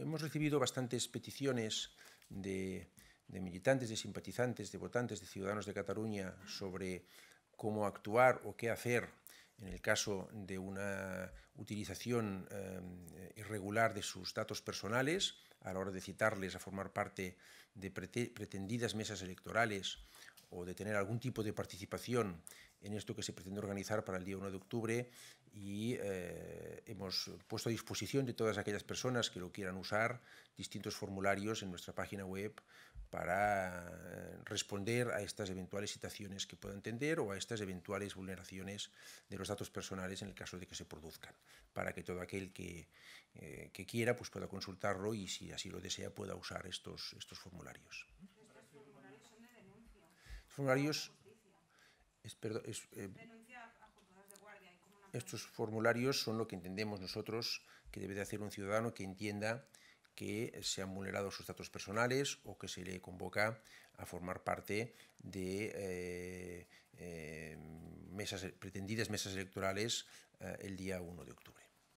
hemos recibido bastantes peticiones de, militantes, de simpatizantes, de votantes, de ciudadanos de Cataluña sobre cómo actuar o qué hacer en el caso de una utilización eh, irregular de sus datos personales a la hora de citarles a formar parte de pretendidas mesas electorales o de tener algún tipo de participación en esto que se pretende organizar para el día 1 de octubre y eh, hemos puesto a disposición de todas aquellas personas que lo quieran usar distintos formularios en nuestra página web para eh, responder a estas eventuales situaciones que puedan entender o a estas eventuales vulneraciones de los datos personales en el caso de que se produzcan, para que todo aquel que, eh, quiera pues pueda consultarlo y si así lo desea pueda usar estos, formularios. ¿Estos formularios son de denuncia? ¿Formularios? Estos formularios son lo que entendemos nosotros que debe de hacer un ciudadano que entienda que se han vulnerado sus datos personales o que se le convoca a formar parte de eh, eh, pretendidas mesas electorales eh, el día 1 de octubre.